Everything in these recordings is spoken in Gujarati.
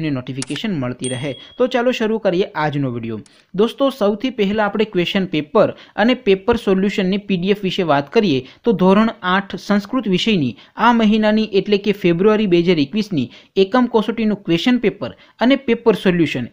વિડીયોની નોટિફિકેશન મળતી રહે તો ચાલો શરૂ કરીએ આજનો વિડીયો દોસ્તો સૌથી પહેલાં આપણે ક્વેશ્ચન પેપર અને પેપર સોલ્યુશનની પીડીએફ વિશે વાત કરીએ તો ધોરણ આઠ સંસ્કૃત વિષયની આ મહિનાની એટલે કે ફેબ્રુઆરી બે હજાર એકવીસની એકમ કોસોટીનું ક્વેશ્ચન પેપર અને paper solution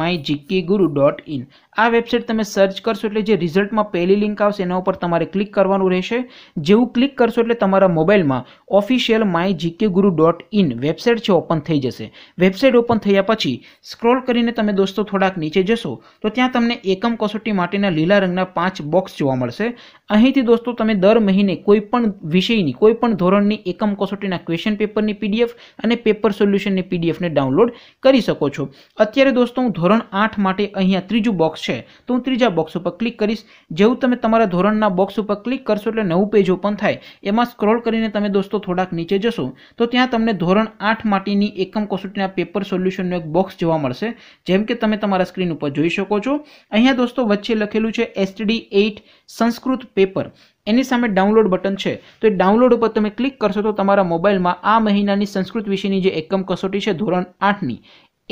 my GK guru dot in આ વેબસાઇટ તમે સર્ચ કરશો એટલે જે રિઝલ્ટમાં પહેલી લિંક આવશે એના ઉપર તમારે ક્લિક કરવાનું રહેશે જેવું ક્લિક કરશો એટલે તમારા મોબાઈલમાં official my GK guru dot in website છે ઓપન થઈ જશે વેબસાઇટ ઓપન થયા પછી સ્ક્રોલ કરીને તમે દોસ્તો થોડાક નીચે જશો તો ત્યાં તમને એકમ કસોટી માટેના લીલા રંગના પાંચ બોક્સ જોવા મળશે અહીંથી દોસ્તો તમે દર મહિને કોઈપણ વિષયની કોઈપણ ધોરણની એકમ કસોટીના ક્વેશ્ચન પેપરની પીડીએફ અને પેપર સોલ્યુશનની પીડીએફને ડાઉનલોડ કરી શકો છો અત્યારે દોસ્તો હું ધોરણ આઠ માટે અહીંયા ત્રીજું બોક્સ છે તો હું ત્રીજા બોક્સ ઉપર ક્લિક કરીશ જેવું તમે તમારા ધોરણના બોક્સ ઉપર ક્લિક કરશો એટલે નવું પેજ ઓપન થાય એમાં સ્ક્રોલ કરીને તમે દોસ્તો થોડાક નીચે જશો તો ત્યાં તમને ધોરણ આઠ માટેની એકમ કસોટીના પેપર સોલ્યુશનનો એક બોક્સ જોવા મળશે જેમ કે તમે તમારા સ્ક્રીન ઉપર જોઈ શકો છો અહીંયા દોસ્તો વચ્ચે લખેલું છે એસટીડી એઇટ સંસ્કૃત પેપર એની સામે ડાઉનલોડ બટન છે તો એ ડાઉનલોડ ઉપર તમે ક્લિક કરશો તો તમારા મોબાઈલમાં આ મહિનાની સંસ્કૃત વિશેની જે એકમ કસોટી છે ધોરણ આઠની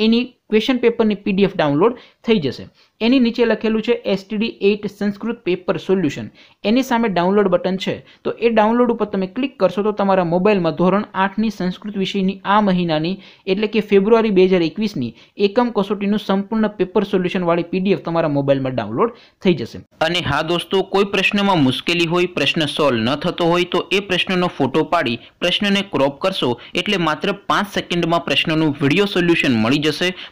એની ક્વેશ્ચન પેપરની પીડીએફ ડાઉનલોડ થઈ જશે એની નીચે લખેલું છે STD eight Sanskrit paper solution એની સામે ડાઉનલોડ બટન છે તો એ ડાઉનલોડ ઉપર તમે ક્લિક કરશો તો તમારા મોબાઈલમાં ધોરણ આઠની સંસ્કૃત વિષયની આ મહિનાની એટલે કે ફેબ્રુઆરી બે હજાર એકવીસની એકમ કસોટીનું સંપૂર્ણ પેપર સોલ્યુશનવાળી પીડીએફ તમારા મોબાઈલમાં ડાઉનલોડ થઈ જશે અને હા દોસ્તો કોઈ પ્રશ્નમાં મુશ્કેલી હોય પ્રશ્ન સોલ્વ ન થતો હોય તો એ પ્રશ્નનો ફોટો પાડી પ્રશ્નને ક્રોપ કરશો એટલે માત્ર પાંચ સેકન્ડમાં પ્રશ્નનું વિડીયો સોલ્યુશન મળી જશે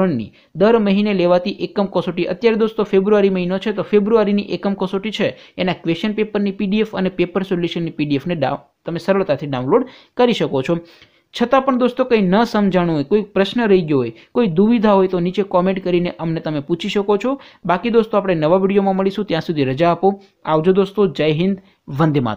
ધોરણની દર મહિને લેવાતી એકમ કસોટી અત્યારે દોસ્તો ફેબ્રુઆરી મહિનો છે તો ફેબ્રુઆરીની એકમ કસોટી છે એના ક્વેશ્ચન પેપરની પીડીએફ અને પેપર સોલ્યુશનની પીડીએફને ડાઉ તમે સરળતાથી ડાઉનલોડ કરી શકો છો છતાં પણ દોસ્તો કંઈ ન સમજાણું હોય કોઈ પ્રશ્ન રહી ગયો હોય કોઈ દુવિધા હોય તો નીચે કોમેન્ટ કરીને અમને તમે પૂછી શકો છો બાકી દોસ્તો આપણે નવા વિડીયોમાં મળીશું ત્યાં સુધી રજા આપો આવજો દોસ્તો જય હિન્દ વંદે માતા